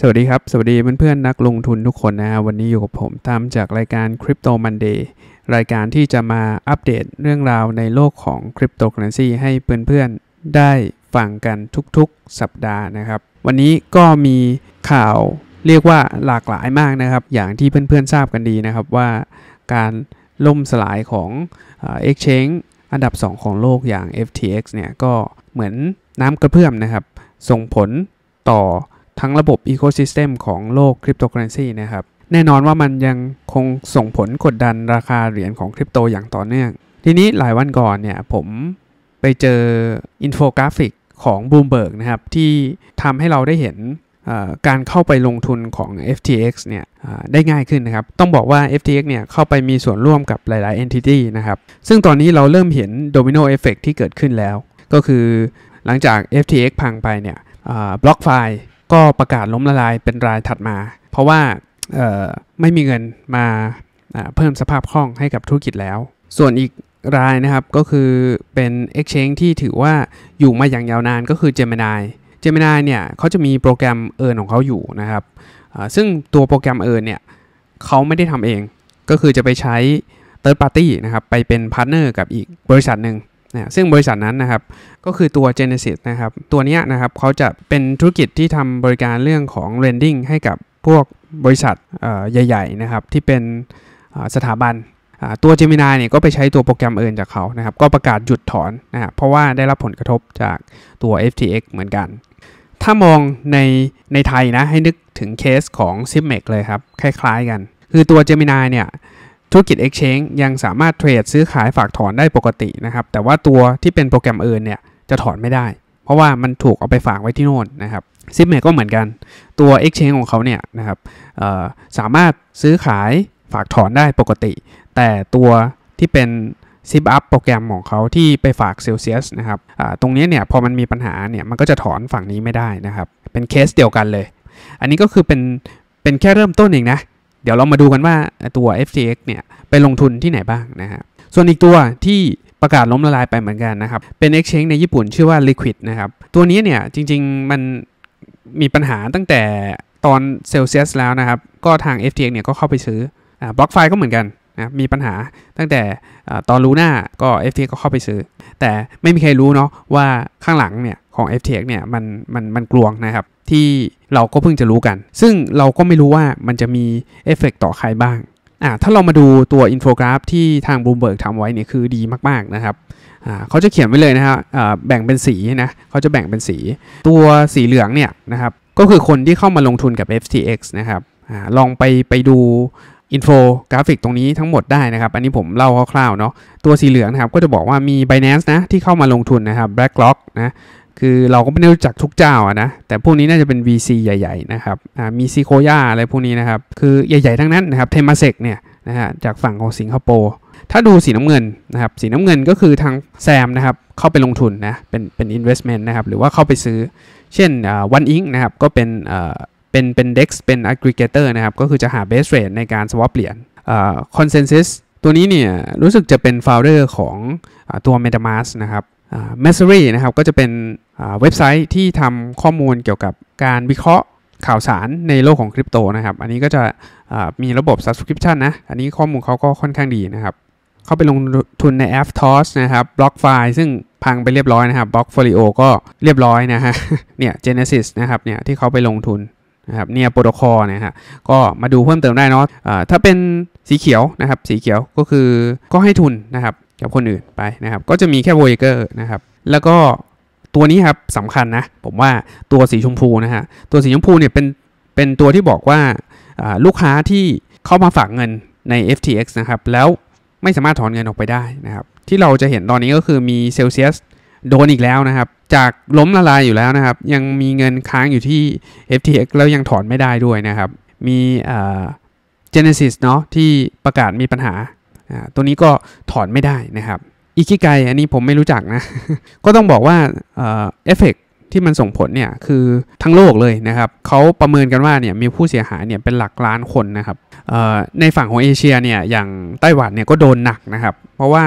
สวัสดีครับสวัสดีเพื่อนๆนักลงทุนทุกคนนะฮะวันนี้อยู่กับผมตามจากรายการ Crypto Monday รายการที่จะมาอัปเดตเรื่องราวในโลกของคริปโตเคอเรนซีให้เพื่อนๆได้ฟังกันทุกๆสัปดาห์นะครับวันนี้ก็มีข่าวเรียกว่าหลากหลายมากนะครับอย่างที่เพื่อนๆทราบกันดีนะครับว่า การล่มสลายของเอ็กชแนนอันดับ 2 ของโลกอย่าง FTX เนี่ยก็เหมือนน้ำกระเพื่อมนะครับส่งผลต่อทั้งระบบอีโคซิสเต็มของโลกคริปโตเคอเรนซีนะครับ แน่นอนว่ามันยังคงส่งผลกดดันราคาเหรียญของคริปโตอย่างต่อเนื่อง ทีนี้หลายวันก่อนเนี่ยผมไปเจออินโฟกราฟิกของ Bloomberg นะครับ ที่ทำให้เราได้เห็นการเข้าไปลงทุนของ FTX เนี่ยได้ง่ายขึ้นนะครับ ต้องบอกว่า FTX เนี่ยเข้าไปมีส่วนร่วมกับหลายๆ Entity นะครับ ซึ่งตอนนี้เราเริ่มเห็น Domino Effect ที่เกิดขึ้นแล้ว ก็คือหลังจาก FTX พังไปเนี่ยบล็อกไฟล์ก็ประกาศล้มละลายเป็นรายถัดมา เพราะว่าไม่มีเงินมาเพิ่มสภาพคล่องให้กับธุรกิจแล้ว ส่วนอีกรายนะครับก็คือเป็น Exchange ที่ถือว่าอยู่มาอย่างยาวนานก็คือ Gemini Gemini เนี่ยเขาจะมีโปรแกรมเอิร์ของเขาอยู่นะครับ ซึ่งตัวโปรแกรมเอิร์เนี่ยเขาไม่ได้ทำเองก็คือจะไปใช้ Third Party นะครับ ไปเป็นพาร์ทเนอร์กับอีกบริษัทหนึ่งนะซึ่งบริษัทนั้นนะครับก็คือตัว Genesis นะครับ ตัวนี้นะครับเขาจะเป็นธุรกิจที่ทำบริการเรื่องของ lending ให้กับพวกบริษัทใหญ่ ๆ นะครับที่เป็นสถาบันตัว Gemini เนี่ยก็ไปใช้ตัวโปรแกรมอื่นจากเขานะครับ ก็ประกาศหยุดถอนนะครับเพราะว่าได้รับผลกระทบจากตัว FTX เหมือนกัน ถ้ามองในในไทยนะให้นึกถึงเคสของ s i m e x เลยครับคล้ายๆกัน คือตัว Gemini เนี่ยธุรกิจ Exchange ยังสามารถเทรดซื้อขายฝากถอนได้ปกตินะครับ แต่ว่าตัวที่เป็นโปรแกรมอื่นเนี่ยจะถอนไม่ได้ เพราะว่ามันถูกเอาไปฝากไว้ที่โน่นนะครับซิปเมก็เหมือนกันตัว Exchange ของเขาเนี่ยนะครับสามารถซื้อขายฝากถอนได้ปกติ แต่ตัวที่เป็นซิปอัพโปรแกรมของเขาที่ไปฝากเซลเซียสนะครับตรงนี้เนี่ยพอมันมีปัญหาเนี่ยมันก็จะถอนฝั่งนี้ไม่ได้นะครับเป็นเคสเดียวกันเลย อันนี้ก็คือเป็นเป็นแค่เริ่มต้นเองนะเดี๋ยวเรามาดูกันว่าตัว FTX เนี่ย ไปลงทุนที่ไหนบ้างนะครับ ส่วนอีกตัวที่ประกาศล้มละลายไปเหมือนกันนะครับ เป็น Exchange ในญี่ปุ่นชื่อว่า Liquid นะครับ ตัวนี้เนี่ยจริงๆมันมีปัญหาตั้งแต่ตอนเซลเซียสแล้วนะครับ ก็ทาง FTX เนี่ยก็เข้าไปซื้อบล็อกไฟก็เหมือนกันนะมีปัญหาตั้งแต่ตอนลูน้าก็ FTX ก็เข้าไปซื้อ แต่ไม่มีใครรู้เนาะว่าข้างหลังเนี่ยของ FTX เนี่ยมันมันมันกลวงนะครับที่เราก็เพิ่งจะรู้กัน ซึ่งเราก็ไม่รู้ว่ามันจะมีเอฟเฟกต่อใครบ้างอ่าถ้าเรามาดูตัวอินโฟกราฟที่ทางบลูเบิร์กทำไว้เนี่ยคือดีมากๆนะครับอ่าเขาจะเขียนไว้เลยนะครับ แบ่งเป็นสีนะเขาจะแบ่งเป็นสี ตัวสีเหลืองเนี่ยนะครับ ก็คือคนที่เข้ามาลงทุนกับ FTX นะครับอลองไปไปดูอินโฟกราฟิกตรงนี้ทั้งหมดได้นะครับ อันนี้ผมเล่าคร่าวๆเนาะ ตัวสีเหลืองนะครับก็จะบอกว่ามี Binance นะที่เข้ามาลงทุนนะครับ BlackRock นะคือเราก็ไม่ได้รู้จักทุกเจ้าอะนะแต่พวกนี้น่าจะเป็น VC ใหญ่ ๆ นะครับมีซีโคย่าอะไรพวกนี้นะครับ คือใหญ่ ๆ ทั้งนั้นนะครับเทมาเซกเนี่ยนะฮะจากฝั่งของสิงคโปร์ถ้าดูสีน้ำเงินนะครับ สีน้ำเงินก็คือทางแซมนะครับ เข้าไปลงทุนนะเป็นเป็น investment นะครับ หรือว่าเข้าไปซื้อเช่นวันอิงนะครับก็เป็นเป็นเป็นเด็กเป็น aggregator นะครับ ก็คือจะหา base rate ในการ swap เปลี่ยน consensus ตัวนี้เนี่ยรู้สึกจะเป็น f o เด d e r ของตัว metamask นะครับ m ส s s e r y นะครับก็จะเป็นเว็บไซต์ที่ทำข้อมูลเกี่ยวกับการวิเคราะห์ข่าวสารในโลกของคริปโตนะครับ อันนี้ก็จะมีระบบ subscription นะ อันนี้ข้อมูลเขาก็ค่อนข้างดีนะครับเขาไปลงทุนในแอป TOS นะครับบล็อกไฟซึ่งพังไปเรียบร้อยนะครับบล็อก f o l ิโอก็เรียบร้อยนะฮะเนี่ย Genesis นะครับเนี่ยที่เขาไปลงทุนนะครับเนี่ยโปรโตคอลนะฮะก็มาดูเพิ่มเติมได้นะะถ้าเป็นสีเขียวนะครับสีเขียวก็คือก็ให้ทุนนะครับกับคนอื่นไปนะครับก็จะมีแค่ Voyager นะครับแล้วก็ตัวนี้ครับสำคัญนะผมว่าตัวสีชมพูนะฮะตัวสีชมพูเนี่ยเป็นเป็นตัวที่บอกว่าลูกค้าที่เข้ามาฝากเงินใน FTX นะครับ แล้วไม่สามารถถอนเงินออกไปได้นะครับ ที่เราจะเห็นตอนนี้ก็คือมีเซลเซียสโดนอีกแล้วนะครับ จากล้มละลายอยู่แล้วนะครับ ยังมีเงินค้างอยู่ที่ FTX แล้วยังถอนไม่ได้ด้วยนะครับ มีเจเนซิสเนาะที่ประกาศมีปัญหา ตัวนี้ก็ถอนไม่ได้นะครับอิกิไกอันนี้ผมไม่รู้จักนะ ก็ต้องบอกว่าเอฟเฟกที่มันส่งผลเนี่ยคือทั้งโลกเลยนะครับเขาประเมินกันว่าเนี่ยมีผู้เสียหายเนี่ยเป็นหลักล้านคนนะครับในฝั่งของเอเชียเนี่ยอย่างไต้หวันเนี่ยก็โดนหนักนะครับเพราะว่า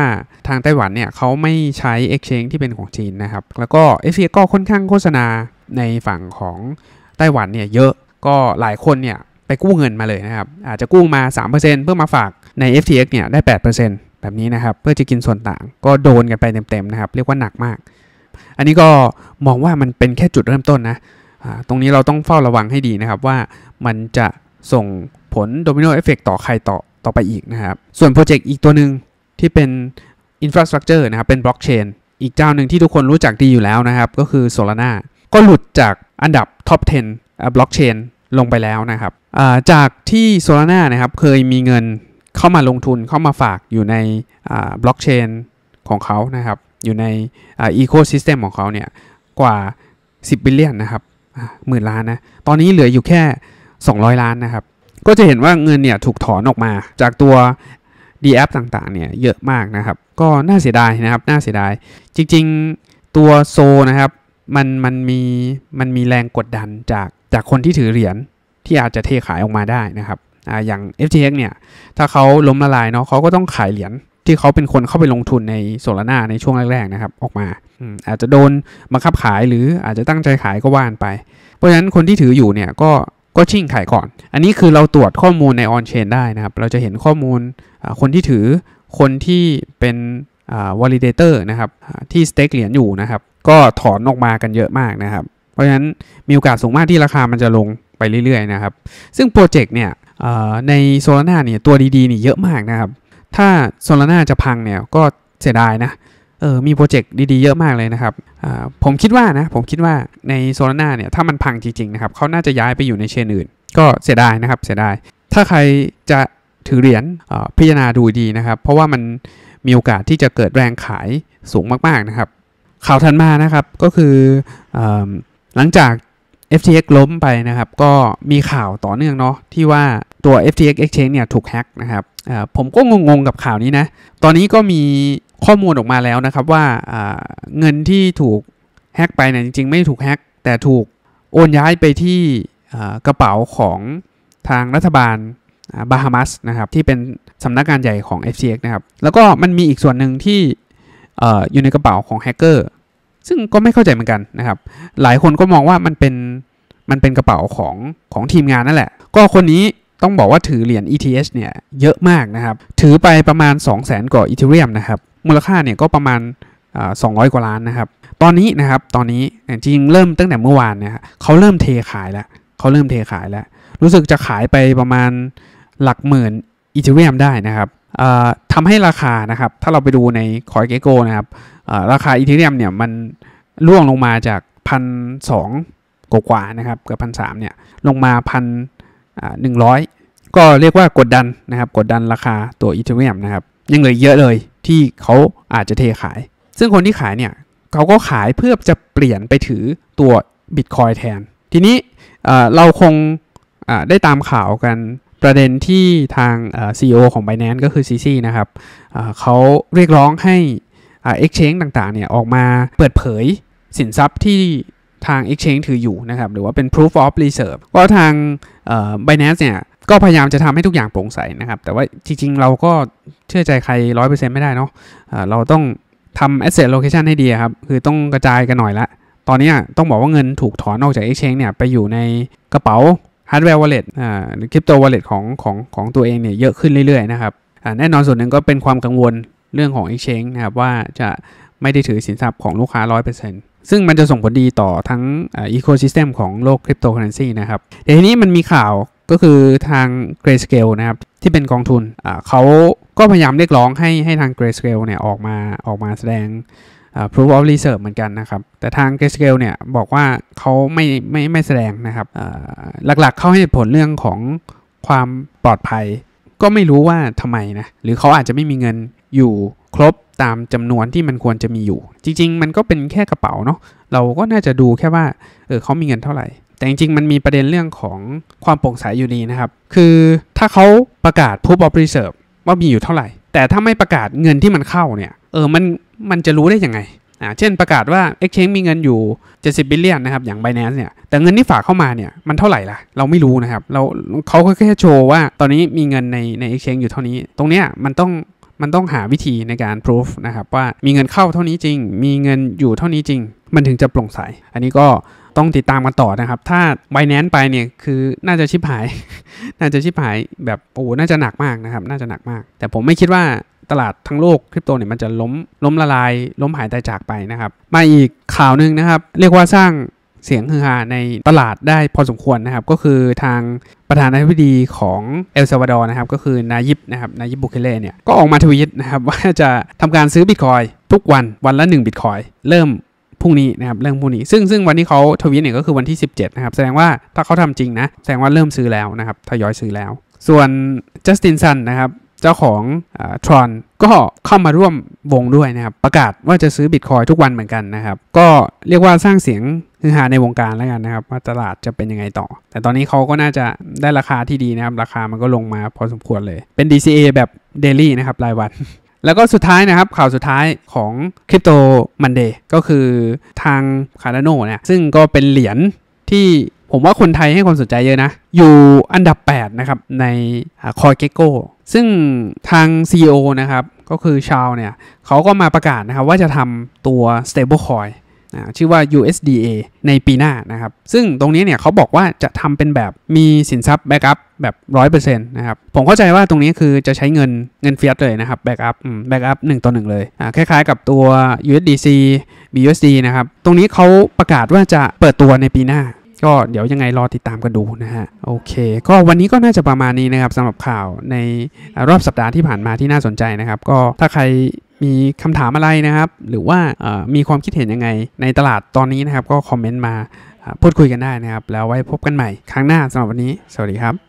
ทางไต้หวันเนี่ยเขาไม่ใช้เอ็กช n g งที่เป็นของจีนนะครับแล้วก็เอเชียก็ค่อนข้างโฆษณาในฝั่งของไต้หวันเนี่ยเยอะก็หลายคนเนี่ยไปกู้เงินมาเลยนะครับอาจจะกู้มา 3%เพื่อมาฝากใน FTX เนี่ยได้8%นแบบนี้นะครับ เพื่อจะกินส่วนต่างก็โดนกันไปเต็มๆนะครับ เรียกว่าหนักมาก อันนี้ก็มองว่ามันเป็นแค่จุดเริ่มต้นนะตรงนี้เราต้องเฝ้าระวังให้ดีนะครับว่ามันจะส่งผลโดมิโนเอฟเฟกต่อใครต่อต่อไปอีกนะครับ ส่วนโปรเจกต์อีกตัวหนึ่งที่เป็นอินฟราสตรักเจอร์นะครับเป็นบล็อกเชนอีกเจ้าหนึ่งที่ทุกคนรู้จักดีอยู่แล้วนะครับ ก็คือ Solana ก็หลุดจากอันดับท็อป 10บล็อกเชนลงไปแล้วนะครับจากที่ Solana นะครับเคยมีเงินเข้ามาลงทุนเข้ามาฝากอยู่ในบล็อกเชนของเขานะครับ อยู่ในอีโคซิสเต็มของเขาเนี่ยกว่า 10 บิลเลียนนะครับหมื่นล้านนะ ตอนนี้เหลืออยู่แค่ 200 ล้านนะครับ ก็จะเห็นว่าเงินเนี่ยถูกถอนออกมา จากตัว d a อ p ต่างๆเนี่ยเยอะมากนะครับ ก็น่าเสียดายนะครับ น่าเสียดาย จริงๆตัวโซนะครับมันมันมีมันมีแรงกดดันจากจากคนที่ถือเหรียญ ที่อาจจะเทขายออกมาได้นะครับอ่าอย่าง FTX เนี่ย ถ้าเขาล้มละลายเนาะ เขาก็ต้องขายเหรียญที่เขาเป็นคนเข้าไปลงทุนในโซลาร่าในช่วงแรก ๆ นะครับ ออกมา อาจจะโดนบังคับขายหรืออาจจะตั้งใจขายก็ว่านไป เพราะฉะนั้นคนที่ถืออยู่เนี่ยก็ก็ชิ่งขายก่อน อันนี้คือเราตรวจข้อมูลในออนเชนได้นะครับ เราจะเห็นข้อมูลคนที่ถือ คนที่เป็นวอลิเดเตอร์นะครับ ที่สเต็กเหรียญอยู่นะครับ ก็ถอนออกมากันเยอะมากนะครับ เพราะฉะนั้นมีโอกาสสูงมากที่ราคามันจะลงไปเรื่อยๆนะครับ ซึ่งโปรเจกต์เนี่ยในโซลาร่าเนี่ยตัวดีๆนี่เยอะมากนะครับถ้าโซลาร่าจะพังเนี่ยก็เสียดายนะเออมีโปรเจกต์ดีๆเยอะมากเลยนะครับผมคิดว่านะผมคิดว่าในโซลาร่าเนี่ยถ้ามันพังจริงๆนะครับเขาน่าจะย้ายไปอยู่ในเชนอื่น ก็เสียดายนะครับเสียดายถ้าใครจะถือเหรียญพิจารณาดูดีนะครับ เพราะว่ามันมีโอกาสที่จะเกิดแรงขายสูงมากๆนะครับข่าวทันมานะครับก็คืออหลังจาก FTX ล้มไปนะครับก็มีข่าวต่อเนื่องเนาะที่ว่าตัว FTX Exchange เนี่ยถูกแฮกนะครับผมก็งงๆ กับข่าวนี้นะ ตอนนี้ก็มีข้อมูลออกมาแล้วนะครับว่าเงินที่ถูกแฮกไปเนี่ยจริงๆ ไม่ถูกแฮกแต่ถูกโอนย้ายไปที่กระเป๋าของทางรัฐบาลบาฮามัสนะครับที่เป็นสำนักงานใหญ่ของ FTX นะครับแล้วก็มันมีอีกส่วนหนึ่งที่อยู่ในกระเป๋าของแฮกเกอร์ซึ่งก็ไม่เข้าใจเหมือนกันนะครับ หลายคนก็มองว่ามันเป็นมันเป็นกระเป๋าของของทีมงานนั่นแหละ ก็คนนี้ต้องบอกว่าถือเหรียญ ETH เนี่ยเยอะมากนะครับ ถือไปประมาณ 2 0 0 0 0 0กว่าอีเทเรียมนะครับ มูลค่าเนี่ยก็ประมาณสองร้อยกว่าล้านนะครับ ตอนนี้นะครับตอนนี้จริงเริ่มตั้งแต่เมื่อวานเนี่ยเขาเริ่มเทขายแล้วเขาเริ่มเทขายแล้ว รู้สึกจะขายไปประมาณหลักหมื่นอีเทเรียมได้นะครับทำให้ราคานะครับ ถ้าเราไปดูในคอยเกโกนะครับ ราคาอีเทเรียมเนี่ยมันร่วงลงมาจากพันสองกว่านะครับเกือบพันสเนี่ยลงมาพันหนึ่งร้อยก็เรียกว่ากดดันนะครับกดดันราคาตัวอีเทเรียมนะครับ ยังเหลือเยอะเลยที่เขาอาจจะเทขาย ซึ่งคนที่ขายเนี่ย เขาก็ขายเพื่อจะเปลี่ยนไปถือตัวบิตคอยแทน ทีนี้เราคงได้ตามข่าวกันประเด็นที่ทาง CEO ของ Binance ก็คือ CC นะครับ เขาเรียกร้องให้ Exchange ต่างๆเนี่ยออกมาเปิดเผยสินทรัพย์ที่ทาง Exchange ถืออยู่นะครับ หรือว่าเป็น Proof of Reserve ก็ทาง b i n a น c e เนี่ยก็พยายามจะทำให้ทุกอย่างโปร่งใสนะครับ แต่ว่าจริงๆ เราก็เชื่อใจใคร 100%ไม่ได้เนาะเราต้องทำ asset location ให้ดีครับ คือต้องกระจายกันหน่อยละตอนนี้ต้องบอกว่าเงินถูกถอนออกจาก exchange เนี่ยไปอยู่ในกระเป๋าฮาร์ดแวร์วอลเล็ตอ่าคริปโตวอลเล็ตของของของตัวเองเนี่ยเยอะขึ้นเรื่อยๆนะครับ แน่นอนส่วนหนึ่งก็เป็นความกังวลเรื่องของ Exchange นะครับ ว่าจะไม่ได้ถือสินทรัพย์ของลูกค้า 100%ซึ่งมันจะส่งผลดีต่อทั้งอีโคซิสเต็มของโลกคริปโตเคอเรนซีนะครับ เดี๋ยวนี้มันมีข่าวก็คือทาง Grayscale นะครับ ที่เป็นกองทุน เขาก็พยายามเรียกร้องให้ให้ทาง Grayscale เนี่ยออกมาออกมาแสดง proof of reserve เหมือนกันนะครับ แต่ทาง Grayscale เนี่ย บอกว่าเขาไม่ไม่ไม่แสดงนะครับหลักๆเขาให้ผลเรื่องของความปลอดภัย ก็ไม่รู้ว่าทำไมนะ หรือเขาอาจจะไม่มีเงินอยู่ครบตามจำนวนที่มันควรจะมีอยู่ จริงๆมันก็เป็นแค่กระเป๋าเนาะเราก็น่าจะดูแค่ว่า เออเขามีเงินเท่าไหร่ แต่จริงๆมันมีประเด็นเรื่องของความโปร่งใสอยู่ดีนะครับคือถ้าเขาประกาศ proof of reserve ว่ามีอยู่เท่าไหร่แต่ถ้าไม่ประกาศเงินที่มันเข้าเนี่ยเออมันมันจะรู้ได้ยังไงอ่าเช่นประกาศว่า Exchange มีเงินอยู่70บิลเลียนนะครับอย่าง b i n a n c e เนี่ยแต่เงินที่ฝากเข้ามาเนี่ยมันเท่าไหร่ล่ะเราไม่รู้นะครับเราเขาแค่โชว์ว่า ตอนนี้มีเงินในใน Exchange อยู่เท่านี้ ตรงเนี้ยมันต้องมันต้องหาวิธีในการ proof นะครับว่ามีเงินเข้าเท่านี้จริง มีเงินอยู่เท่านี้จริง มันถึงจะโปร่งใสอันนี้ก็ต้องติดตามกันต่อนะครับถ้าไบแนนไปเนี่ยคือน่าจะชิบหาย น่าจะชิบหายแบบโอ้น่าจะหนักมากนะครับน่าจะหนักมาก แต่ผมไม่คิดว่าตลาดทั้งโลกคริปโตเนี่ยมันจะล้มล้มละลาย ล้มหายตายจากไปนะครับมาอีกข่าวหนึ่งนะครับเรียกว่าสร้างเสียงฮือฮาในตลาดได้พอสมควรนะครับก็คือทางประธานาธิบดีของเอลซาวาดอร์นะครับก็คือนายิบนะครับนายิบบุเคเล่เนี่ยก็ออกมาทวีตนะครับว่าจะทำการซื้อบิตคอย ทุกวันวันละ1 บิตคอยเริ่มพรุ่งนี้นะครับเรื่องพรุ่งนี้ซึ่งซึ่งวันที่เขาทวีตเนี่ยก็คือวันที่17นะครับแสดงว่าถ้าเขาทำจริงนะแสดงว่าเริ่มซื้อแล้วนะครับทยอยซื้อแล้ว ส่วนจัสตินซันนะครับเจ้าของทรอนก็เข้ามาร่วมวงด้วยนะครับประกาศว่าจะซื้อบิตคอยทุกวันเหมือนกันนะครับก็เรียกว่าสร้างเสียงฮือฮาในวงการแล้วกันนะครับว่าตลาดจะเป็นยังไงต่อ แต่ตอนนี้เขาก็น่าจะได้ราคาที่ดี นะครับ ราคามันก็ลงมาพอสมควรเลยเป็น DCA แบบเดลี่นะครับรายวันแล้วก็สุดท้ายนะครับข่าวสุดท้ายของคริปโตมันเดย์ก็คือทางคาร์โนเนี่ยซึ่งก็เป็นเหรียญที่ผมว่าคนไทยให้ความสนใจเยอะนะ อยู่อันดับ 8 นะครับในคอยเกโก้ซึ่งทาง CEO นะครับก็คือชาวเนี่ยเขาก็มาประกาศนะครับว่าจะทำตัว Stablecoin ชื่อว่า USDA ในปีหน้านะครับ ซึ่งตรงนี้เนี่ยเขาบอกว่าจะทำเป็นแบบมีสินทรัพย์แบ็กอัพแบบ100%นะครับ ผมเข้าใจว่าตรงนี้คือจะใช้เงินเงินเฟียสเลยนะครับแบ็กอัพแบ็กอัพหนึ่งต่อหนึ่งเลยคล้ายๆ กับตัว USDC BUSD นะครับ ตรงนี้เขาประกาศว่าจะเปิดตัวในปีหน้า ก็เดี๋ยวยังไงรอติดตามกันดูนะฮะโอเค ก็วันนี้ก็น่าจะประมาณนี้นะครับสำหรับข่าวในรอบสัปดาห์ที่ผ่านมาที่น่าสนใจนะครับก็ถ้าใครมีคำถามอะไรนะครับหรือว่ามีความคิดเห็นยังไงในตลาดตอนนี้นะครับก็คอมเมนต์มาพูดคุยกันได้นะครับแล้วไว้พบกันใหม่ครั้งหน้าสำหรับวันนี้สวัสดีครับ